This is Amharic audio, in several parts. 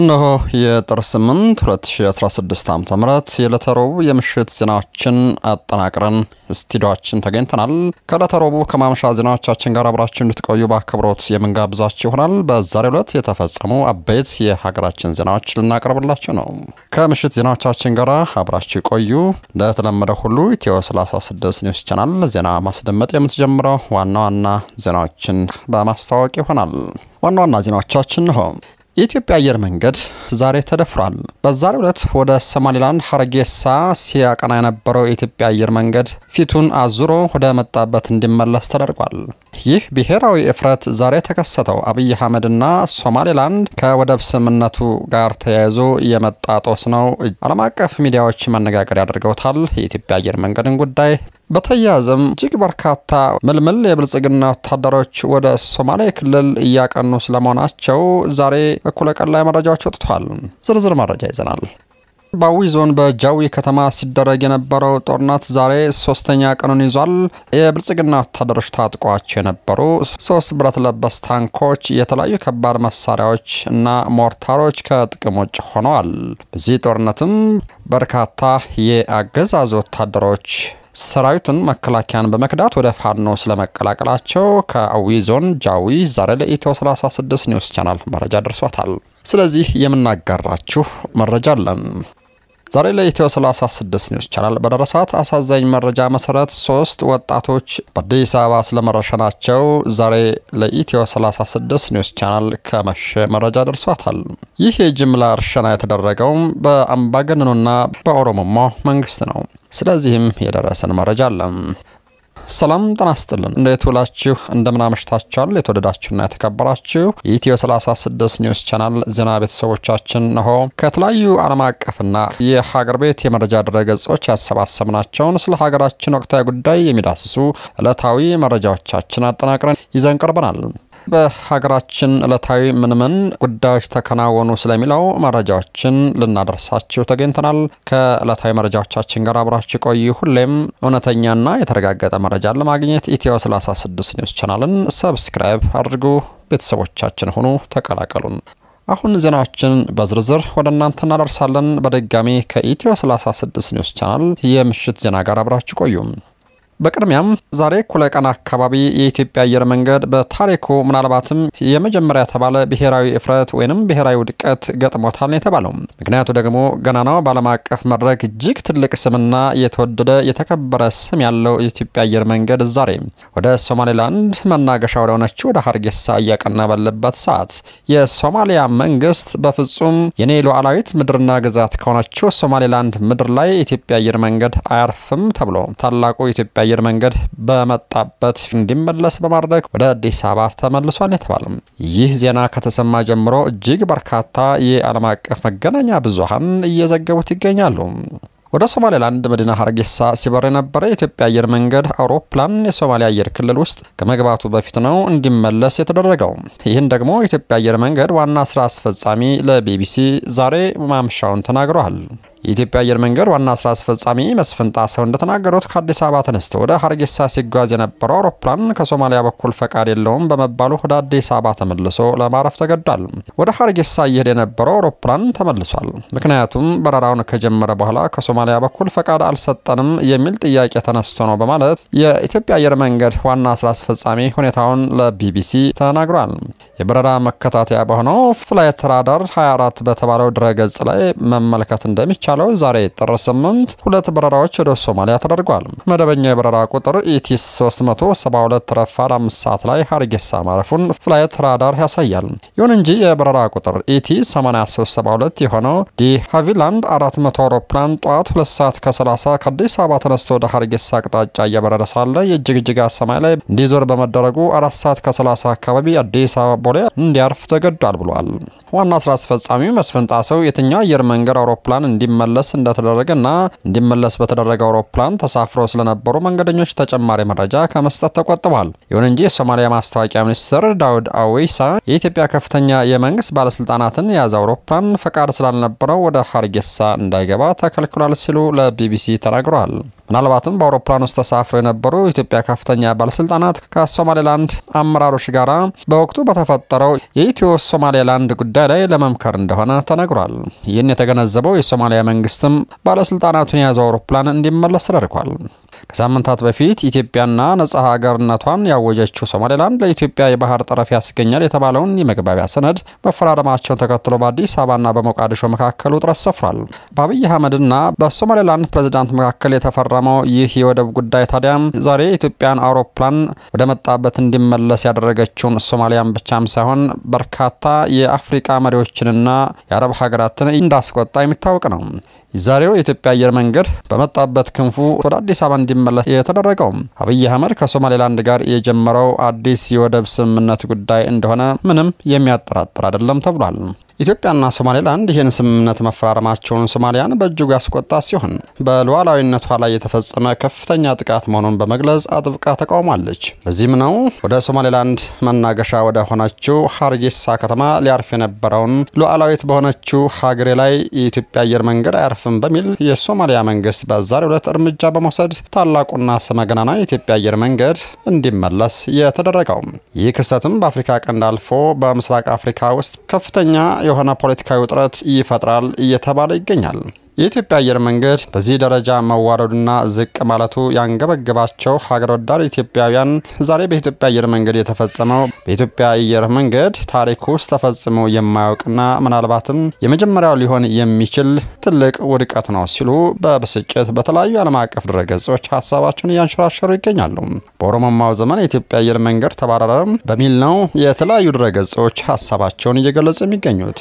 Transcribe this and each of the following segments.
እነሆ የጥር 8 2016 ዓ ም የዕለተ ረቡዕ የምሽት ዜናዎችን አጠናቅረን ስቱዲዮችን ተገኝተናል። ከዕለተ ረቡዕ ከማምሻ ዜናዎቻችን ጋር አብራችሁ እንድትቆዩ በአክብሮት የምንጋብዛችሁ ይሆናል። በዛሬው ዕለት የተፈጸሙ አበይት የሀገራችን ዜናዎች ልናቀርብላችሁ ነው። ከምሽት ዜናዎቻችን ጋር አብራችሁ ቆዩ። እንደተለመደ ሁሉ ኢትዮ 36 ኒውስ ቻናል ዜና ማስደመጥ የምትጀምረው ዋና ዋና ዜናዎችን በማስታወቅ ይሆናል። ዋና ዋና ዜናዎቻችን ነው። የኢትዮጵያ አየር መንገድ ዛሬ ተደፍሯል። በዛሬው ዕለት ወደ ሶማሌላንድ ሀረጌሳ ሲያቀና የነበረው የኢትዮጵያ አየር መንገድ ፊቱን አዙሮ ወደ መጣበት እንዲመለስ ተደርጓል። ይህ ብሔራዊ እፍረት ዛሬ ተከሰተው አብይ አህመድና ሶማሌላንድ ከወደብ ስምምነቱ ጋር ተያይዞ የመጣ ጦስ ነው። ዓለም አቀፍ ሚዲያዎች መነጋገር ያደርገውታል። የኢትዮጵያ አየር መንገድን ጉዳይ በተያያዘም እጅግ በርካታ ምልምል የብልጽግና ወታደሮች ወደ ሶማሌ ክልል እያቀኑ ስለመሆናቸው ዛሬ እኩለ ቀን ላይ መረጃዎች ወጥተዋል። ዝርዝር መረጃ ይዘናል። በአዊ ዞን በጃዊ ከተማ ሲደረግ የነበረው ጦርነት ዛሬ ሶስተኛ ቀኑን ይዟል። የብልጽግና ወታደሮች ታጥቋቸው የነበሩ ሶስት ብረት ለበስ ታንኮች፣ የተለያዩ ከባድ መሳሪያዎች እና ሞርታሮች ከጥቅም ውጭ ሆነዋል። በዚህ ጦርነትም በርካታ የአገዛዙ ወታደሮች ሰራዊቱን መከላከያን በመክዳት ወደ ፋኖ ስለመቀላቀላቸው ከአዊ ዞን ጃዊ ዛሬ ለኢትዮ 36 ኒውስ ቻናል መረጃ ደርሷታል። ስለዚህ የምናጋራችሁ መረጃ አለን። ዛሬ ለኢትዮ 36 ኒውስ ቻናል በደረሳት አሳዛኝ መረጃ መሰረት ሶስት ወጣቶች በአዲስ አበባ ስለመረሸናቸው ዛሬ ለኢትዮ 36 ኒውስ ቻናል ከመሸ መረጃ ደርሷታል። ይህ የጅምላ እርሸና የተደረገውም በአምባገነኑና በኦሮሞማ መንግስት ነው። ስለዚህም የደረሰን መረጃ አለም። ሰላም ጤና ይስጥልን። እንዴት ውላችሁ የተወደዳችሁና የተከበራችሁ የኢትዮ 36 ኒውስ ቻናል ዜና ቤተሰቦቻችን ነሆ ከተለያዩ ዓለም አቀፍና የሀገር ቤት የመረጃ ድረገጾች ያሰባሰብናቸውን ስለ ሀገራችን ወቅታዊ ጉዳይ የሚዳስሱ ዕለታዊ መረጃዎቻችን አጠናቅረን ይዘን ቀርበናል። በሀገራችን ዕለታዊ ምን ምን ጉዳዮች ተከናወኑ ስለሚለው መረጃዎችን ልናደርሳችሁ ተገኝተናል። ከዕለታዊ መረጃዎቻችን ጋር አብራችሁ ቆዩ። ሁሌም እውነተኛና የተረጋገጠ መረጃን ለማግኘት ኢትዮ 36 ኒውስ ቻናልን ሰብስክራይብ አድርጉ። ቤተሰቦቻችን ሁኑ፣ ተቀላቀሉን። አሁን ዜናዎችን በዝርዝር ወደ እናንተ እናደርሳለን። በድጋሚ ከኢትዮ 36 ኒውስ ቻናል የምሽት ዜና ጋር አብራችሁ ቆዩም። በቅድሚያም ዛሬ እኩለ ቀን አካባቢ የኢትዮጵያ አየር መንገድ በታሪኩ ምናልባትም የመጀመሪያ የተባለ ብሔራዊ እፍረት ወይም ብሔራዊ ውድቀት ገጥሞታል ነው የተባለው። ምክንያቱ ደግሞ ገናናው በዓለም አቀፍ መድረክ እጅግ ትልቅ ስምና የተወደደ የተከበረ ስም ያለው የኢትዮጵያ አየር መንገድ ዛሬ ወደ ሶማሌላንድ መናገሻ ወደ ሆነችው ወደ ሀርጌሳ እያቀና ባለበት ሰዓት የሶማሊያ መንግስት በፍጹም የኔ ሉዓላዊት ምድርና ግዛት ከሆነችው ሶማሌላንድ ምድር ላይ የኢትዮጵያ አየር መንገድ አያርፍም ተብሎ ታላቁ የኢትዮጵያ አየር መንገድ በመጣበት እንዲመለስ በማድረግ ወደ አዲስ አበባ ተመልሷል የተባለም ይህ ዜና ከተሰማ ጀምሮ እጅግ በርካታ የዓለም አቀፍ መገናኛ ብዙሃን እየዘገቡት ይገኛሉ። ወደ ሶማሌላንድ መዲና ሀርጌሳ ሲበር የነበረ የኢትዮጵያ አየር መንገድ አውሮፕላን የሶማሊያ አየር ክልል ውስጥ ከመግባቱ በፊት ነው እንዲመለስ የተደረገው። ይህን ደግሞ የኢትዮጵያ አየር መንገድ ዋና ስራ አስፈጻሚ ለቢቢሲ ዛሬ ማምሻውን ተናግረዋል። የኢትዮጵያ አየር መንገድ ዋና ስራ አስፈጻሚ መስፍን ጣሰው እንደተናገሩት ከአዲስ አበባ ተነስቶ ወደ ሀርጌሳ ሲጓዝ የነበረው አውሮፕላን ከሶማሊያ በኩል ፈቃድ የለውም በመባሉ ወደ አዲስ አበባ ተመልሶ ለማረፍ ተገዷል። ወደ ሀርጌሳ እየሄደ የነበረው አውሮፕላን ተመልሷል። ምክንያቱም በረራውን ከጀመረ በኋላ ከሶማሊያ በኩል ፈቃድ አልሰጠንም የሚል ጥያቄ ተነስቶ ነው በማለት የኢትዮጵያ አየር መንገድ ዋና ስራ አስፈጻሚ ሁኔታውን ለቢቢሲ ተናግሯል። የበረራ መከታተያ በሆነው ፍላይት ራዳር 24 በተባለው ድረገጽ ላይ መመልከት እንደሚቻል የተባለው ዛሬ ጥር 8 ሁለት በረራዎች ወደ ሶማሊያ ተደርጓል። መደበኛ የበረራ ቁጥር ኢቲስ 372 ረፋድ 5 ሰዓት ላይ ሀርጌሳ ማረፉን ፍላይት ራዳር ያሳያል። ይሁን እንጂ የበረራ ቁጥር ኢቲ 8372 የሆነው ዲ ሃቪላንድ 400 አውሮፕላን ጠዋት 2 ሰዓት ከ30 ከአዲስ አበባ ተነስቶ ወደ ሀርጌሳ አቅጣጫ እየበረረ ሳለ የጅግጅጋ ሰማይ ላይ እንዲዞር በመደረጉ 4 ሰዓት ከ30 አካባቢ አዲስ አበባ ቦሌ እንዲያርፍ ተገዷል ብሏል። ዋና ስራ አስፈጻሚ መስፍን ጣሰው የትኛው አየር መንገድ አውሮፕላን እንዲመለስ እንደተደረገና እንዲመለስ በተደረገ አውሮፕላን ተሳፍረው ስለነበሩ መንገደኞች ተጨማሪ መረጃ ከመስጠት ተቆጥቧል። ይሁን እንጂ የሶማሊያ ማስታወቂያ ሚኒስትር ዳውድ አዌይሳ የኢትዮጵያ ከፍተኛ የመንግስት ባለስልጣናትን የያዘ አውሮፕላን ፈቃድ ስላልነበረው ወደ ሀርጌሳ እንዳይገባ ተከልክሏል ሲሉ ለቢቢሲ ተናግረዋል። ምናልባትም በአውሮፕላን ውስጥ ተሳፍረው የነበሩ ኢትዮጵያ ከፍተኛ ባለስልጣናት ከሶማሌላንድ አመራሮች ጋር በወቅቱ በተፈጠረው የኢትዮ ሶማሌላንድ ጉዳይ ላይ ለመምከር እንደሆነ ተነግሯል። ይህን የተገነዘበው የሶማሊያ መንግስትም ባለስልጣናቱን የያዘው አውሮፕላን እንዲመለስ ተደርጓል። ከሳምንታት በፊት ኢትዮጵያና ነጻ ሀገርነቷን ያወጀችው ሶማሌላንድ ለኢትዮጵያ የባህር ጠረፍ ያስገኛል የተባለውን የመግባቢያ ሰነድ መፈራረማቸውን ተከትሎ በአዲስ አበባና በሞቃዲሾ መካከል ውጥረት ሰፍሯል። በአብይ አህመድና በሶማሌላንድ ፕሬዚዳንት መካከል የተፈረመው ይህ የወደብ ጉዳይ ታዲያም ዛሬ ኢትዮጵያን አውሮፕላን ወደ መጣበት እንዲመለስ ያደረገችውን ሶማሊያን ብቻም ሳይሆን በርካታ የአፍሪቃ መሪዎችንና የአረብ ሀገራትን እንዳስቆጣ የሚታወቅ ነው። የዛሬው የኢትዮጵያ አየር መንገድ በመጣበት ክንፉ ወደ አዲስ አበባ እንዲመለስ የተደረገው አብይ አህመድ ከሶማሌላንድ ጋር የጀመረው አዲስ የወደብ ስምምነት ጉዳይ እንደሆነ ምንም የሚያጠራጥር አይደለም ተብሏል። ኢትዮጵያና ሶማሌላንድ ይህን ስምምነት መፈራረማቸውን ሶማሊያን በእጅጉ ያስቆጣ ሲሆን በሉዓላዊነቷ ላይ የተፈጸመ ከፍተኛ ጥቃት መሆኑን በመግለጽ አጥብቃ ተቃውማለች። ለዚህም ነው ወደ ሶማሌላንድ መናገሻ ወደ ሆነችው ሀርጌሳ ከተማ ሊያርፍ የነበረውን ሉዓላዊት በሆነችው ሀገሬ ላይ የኢትዮጵያ አየር መንገድ አያርፍም በሚል የሶማሊያ መንግስት በዛሬው ዕለት እርምጃ በመውሰድ ታላቁና ስመገናና የኢትዮጵያ አየር መንገድ እንዲመለስ የተደረገው። ይህ ክስተትም በአፍሪካ ቀንድ አልፎ በምስራቅ አፍሪካ ውስጥ ከፍተኛ የሆነ ፖለቲካዊ ውጥረት ይፈጥራል እየተባለ ይገኛል። የኢትዮጵያ አየር መንገድ በዚህ ደረጃ መዋረዱና ዝቅ ማለቱ ያንገበገባቸው ሀገር ወዳድ ኢትዮጵያውያን ዛሬ በኢትዮጵያ አየር መንገድ የተፈጸመው በኢትዮጵያ አየር መንገድ ታሪክ ውስጥ ተፈጽሞ የማያውቅና ምናልባትም የመጀመሪያው ሊሆን የሚችል ትልቅ ውድቀት ነው ሲሉ በብስጭት በተለያዩ ዓለም አቀፍ ድረገጾች ሀሳባቸውን እያንሸራሸሩ ይገኛሉ። በኦሮሞማው ዘመን የኢትዮጵያ አየር መንገድ ተባረረ በሚል ነው የተለያዩ ድረገጾች ሀሳባቸውን እየገለጹ የሚገኙት።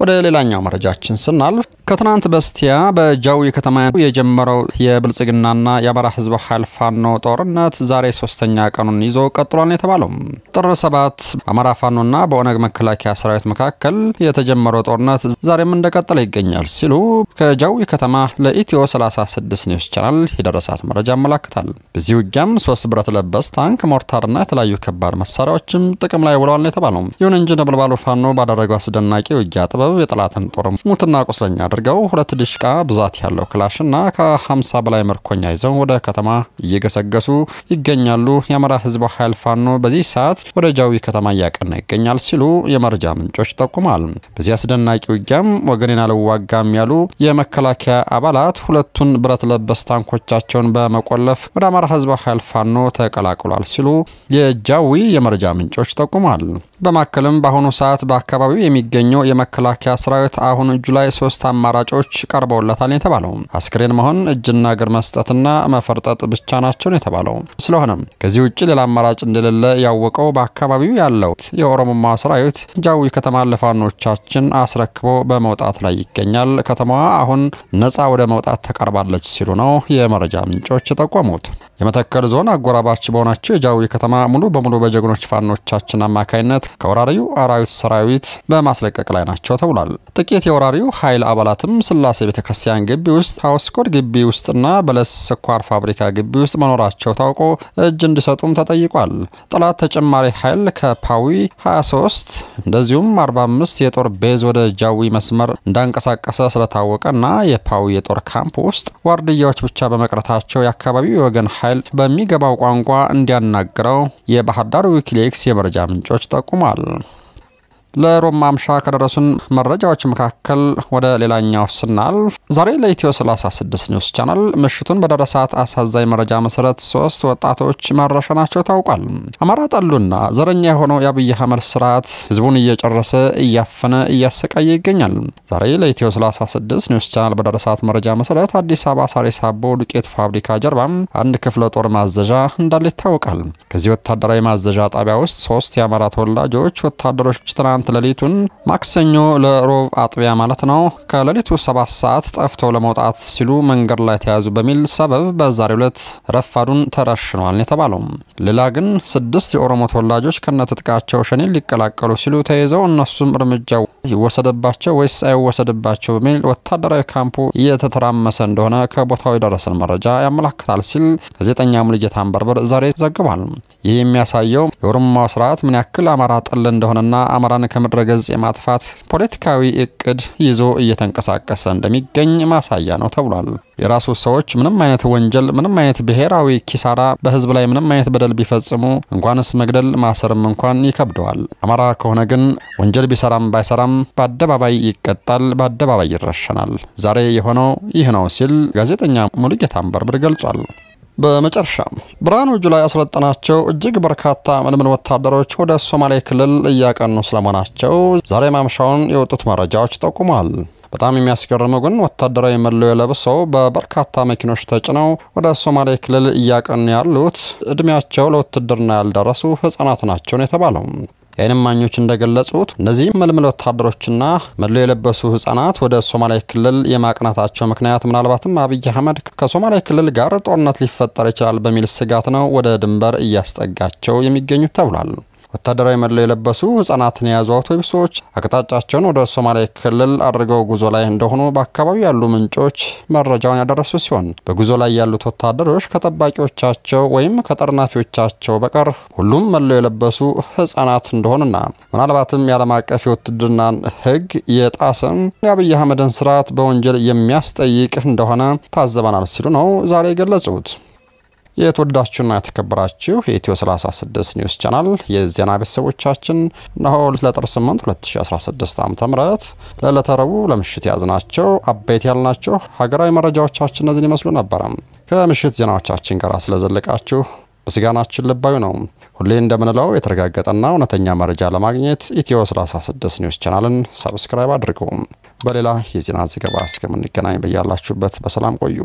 ወደ ሌላኛው መረጃችን ስናልፍ ከትናንት በስቲያ በጃዊ ከተማ የጀመረው የብልጽግናና የአማራ ህዝብ ኃይል ፋኖ ጦርነት ዛሬ ሶስተኛ ቀኑን ይዞ ቀጥሏል የተባለው ጥር ሰባት አማራ ፋኖና በኦነግ መከላከያ ሰራዊት መካከል የተጀመረው ጦርነት ዛሬም እንደቀጠለ ይገኛል ሲሉ ከጃዊ ከተማ ለኢትዮ 36 ኒውስ ቻናል የደረሳት መረጃ ያመላክታል። በዚህ ውጊያም ሶስት ብረት ለበስ ታንክ፣ ሞርታርና የተለያዩ ከባድ መሳሪያዎችም ጥቅም ላይ ውለዋል የተባለው ይሁን እንጂ ነበልባሉ ፋኖ ባደረገው አስደናቂ ውጊያ ጥበብ የጠላትን ጦር ሙትና ቁስለኛ አድርገው ሁለት ዲሽቃ ብዛት ያለው ክላሽ እና ከ50 በላይ ምርኮኛ ይዘው ወደ ከተማ እየገሰገሱ ይገኛሉ። የአማራ ህዝብ ኃይል ፋኖ በዚህ ሰዓት ወደ ጃዊ ከተማ እያቀና ይገኛል ሲሉ የመረጃ ምንጮች ጠቁማል። በዚህ አስደናቂ ውጊያም ወገኔን አልዋጋም ያሉ የመከላከያ አባላት ሁለቱን ብረት ለበስ ታንኮቻቸውን በመቆለፍ ወደ አማራ ህዝብ ኃይል ፋኖ ተቀላቅሏል ሲሉ የጃዊ የመረጃ ምንጮች ጠቁማል። በማከልም በአሁኑ ሰዓት በአካባቢው የሚገኘው የመከላከያ ሰራዊት አሁን ጁላይ 3 አማራጮች ቀርበውለታል የተባለው አስክሬን መሆን እጅና እግር መስጠትና መፈርጠጥ ብቻ ናቸው የተባለው። ስለሆነም ከዚህ ውጭ ሌላ አማራጭ እንደሌለ ያወቀው በአካባቢው ያለውት የኦሮሞማ ሰራዊት ጃዊ ከተማ ለፋኖቻችን አስረክቦ በመውጣት ላይ ይገኛል። ከተማዋ አሁን ነጻ ወደ መውጣት ተቃርባለች ሲሉ ነው የመረጃ ምንጮች የጠቆሙት። የመተከል ዞን አጎራባች በሆናቸው የጃዊ ከተማ ሙሉ በሙሉ በጀግኖች ፋኖቻችን አማካይነት ከወራሪው አራዊት ሰራዊት በማስለቀቅ ላይ ናቸው ተብሏል። ጥቂት የወራሪው ኃይል አባላት ምናልባትም ስላሴ ቤተ ክርስቲያን ግቢ ውስጥ ሀውስኮድ ግቢ ውስጥና በለስ ስኳር ፋብሪካ ግቢ ውስጥ መኖራቸው ታውቆ እጅ እንዲሰጡም ተጠይቋል። ጠላት ተጨማሪ ኃይል ከፓዊ 23 እንደዚሁም 45 የጦር ቤዝ ወደ ጃዊ መስመር እንዳንቀሳቀሰ ስለታወቀና የፓዊ የጦር ካምፕ ውስጥ ዋርድያዎች ብቻ በመቅረታቸው የአካባቢው የወገን ኃይል በሚገባው ቋንቋ እንዲያናግረው የባህር ዳር ዊኪሊክስ የመረጃ ምንጮች ጠቁሟል። ለሮም ማምሻ ከደረሱን መረጃዎች መካከል ወደ ሌላኛው ስናልፍ ዛሬ ለኢትዮ 36 ኒውስ ቻናል ምሽቱን በደረሳት አሳዛኝ መረጃ መሰረት ሶስት ወጣቶች መረሸናቸው ታውቋል። አማራ ጠሉና ዘረኛ የሆነው የአብይ አህመድ ስርዓት ህዝቡን እየጨረሰ እያፈነ እያሰቃየ ይገኛል። ዛሬ ለኢትዮ 36 ኒውስ ቻናል በደረሳት መረጃ መሰረት አዲስ አበባ ሳሬ ሳቦ ዱቄት ፋብሪካ ጀርባ አንድ ክፍለ ጦር ማዘዣ እንዳለ ይታወቃል። ከዚህ ወታደራዊ ማዘዣ ጣቢያ ውስጥ ሶስት የአማራ ተወላጆች ወታደሮች ትናንት ሳምንት ሌሊቱን ማክሰኞ ለሮብ አጥቢያ ማለት ነው ከሌሊቱ ሰባት ሰዓት ጠፍተው ለመውጣት ሲሉ መንገድ ላይ ተያዙ በሚል ሰበብ በዛሬው ዕለት ረፋዱን ተረሽኗል የተባለው። ሌላ ግን ስድስት የኦሮሞ ተወላጆች ከነትጥቃቸው ሸኔ ሊቀላቀሉ ሲሉ ተይዘው እነሱም እርምጃ ይወሰደባቸው ወይስ አይወሰድባቸው በሚል ወታደራዊ ካምፑ እየተተራመሰ እንደሆነ ከቦታው የደረሰን መረጃ ያመላክታል ሲል ጋዜጠኛ ሙልጌታ አንበርበር ዛሬ ዘግቧል። ይህ የሚያሳየው የኦሮማው ስርዓት ምን ያክል አማራ ጠል እንደሆነና አማራን ከምድረ ገጽ የማጥፋት ፖለቲካዊ እቅድ ይዞ እየተንቀሳቀሰ እንደሚገኝ ማሳያ ነው ተብሏል። የራሱ ሰዎች ምንም አይነት ወንጀል፣ ምንም አይነት ብሔራዊ ኪሳራ፣ በህዝብ ላይ ምንም አይነት በደል ቢፈጽሙ እንኳንስ መግደል ማሰርም እንኳን ይከብደዋል። አማራ ከሆነ ግን ወንጀል ቢሰራም ባይሰራም በአደባባይ ይቀጣል፣ በአደባባይ ይረሸናል። ዛሬ የሆነው ይህ ነው ሲል ጋዜጠኛ ሙሉጌታ አንበርብር ገልጿል። በመጨረሻም ብርሃኑ ጁላ ያሰለጠናቸው እጅግ በርካታ ምልምል ወታደሮች ወደ ሶማሌ ክልል እያቀኑ ስለመሆናቸው ዛሬ ማምሻውን የወጡት መረጃዎች ጠቁሟል። በጣም የሚያስገርመው ግን ወታደራዊ መለዮ ለብሰው በበርካታ መኪኖች ተጭነው ወደ ሶማሌ ክልል እያቀኑ ያሉት እድሜያቸው ለውትድርና ያልደረሱ ህጻናት ናቸውን የተባለው የዓይን እማኞች እንደገለጹት እነዚህም መልምል ወታደሮችና መድሎ የለበሱ ህጻናት ወደ ሶማሌ ክልል የማቅናታቸው ምክንያት ምናልባትም አብይ አህመድ ከሶማሌ ክልል ጋር ጦርነት ሊፈጠር ይችላል በሚል ስጋት ነው ወደ ድንበር እያስጠጋቸው የሚገኙት ተብሏል። ወታደራዊ መለው የለበሱ ህጻናትን የያዙ አውቶቡሶች አቅጣጫቸውን ወደ ሶማሌ ክልል አድርገው ጉዞ ላይ እንደሆኑ በአካባቢው ያሉ ምንጮች መረጃውን ያደረሱ ሲሆን በጉዞ ላይ ያሉት ወታደሮች ከጠባቂዎቻቸው ወይም ከጠርናፊዎቻቸው በቀር ሁሉም መለው የለበሱ ህጻናት እንደሆኑና ምናልባትም የዓለም አቀፍ የውትድርናን ህግ የጣስም የአብይ አህመድን ስርዓት በወንጀል የሚያስጠይቅ እንደሆነ ታዘበናል ሲሉ ነው ዛሬ የገለጹት። የተወደዳችሁና የተከበራችሁ የኢትዮ 36 ኒውስ ቻናል የዜና ቤተሰቦቻችን እነሆ ለጥር 8 2016 ዓ ም ለዕለተ ረቡዕ ለምሽት ያዝናቸው አበይት ያልናቸው ሀገራዊ መረጃዎቻችን እነዚህን ይመስሉ ነበረ። ከምሽት ዜናዎቻችን ጋር ስለዘለቃችሁ ምስጋናችን ልባዊ ነው። ሁሌ እንደምንለው የተረጋገጠና እውነተኛ መረጃ ለማግኘት ኢትዮ 36 ኒውስ ቻናልን ሰብስክራይብ አድርጉ። በሌላ የዜና ዘገባ እስከምንገናኝ በያላችሁበት በሰላም ቆዩ።